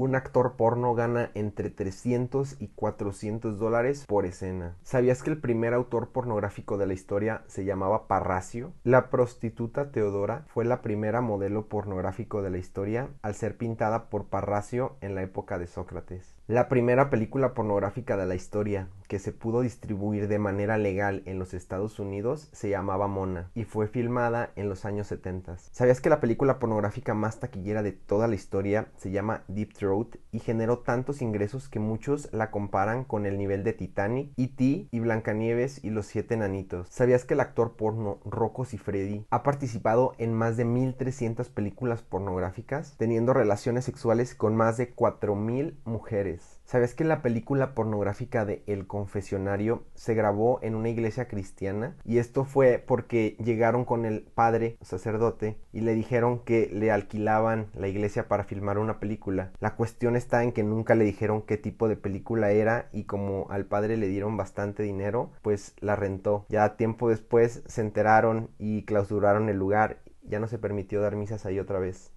un actor porno gana entre 300 y 400 dólares por escena. ¿Sabías que el primer autor pornográfico de la historia se llamaba Parracio? La prostituta Teodora fue la primera modelo pornográfico de la historia al ser pintada por Parracio en la época de Sócrates. La primera película pornográfica de la historia que se pudo distribuir de manera legal en los Estados Unidos se llamaba Mona y fue filmada en los años 70. ¿Sabías que la película pornográfica más taquillera de toda la historia se llama Deep Throat? y generó tantos ingresos que muchos la comparan con el nivel de Titanic, e T y Blancanieves y los siete enanitos. ¿Sabías que el actor porno Rocco Siffredi ha participado en más de 1300 películas pornográficas, teniendo relaciones sexuales con más de 4000 mujeres? ¿Sabes que la película pornográfica de El Confesionario se grabó en una iglesia cristiana? Y esto fue porque llegaron con el padre, sacerdote, y le dijeron que le alquilaban la iglesia para filmar una película, la cuestión está en que nunca le dijeron qué tipo de película era y como al padre le dieron bastante dinero, pues la rentó. Ya tiempo después se enteraron y clausuraron el lugar, ya no se permitió dar misas ahí otra vez.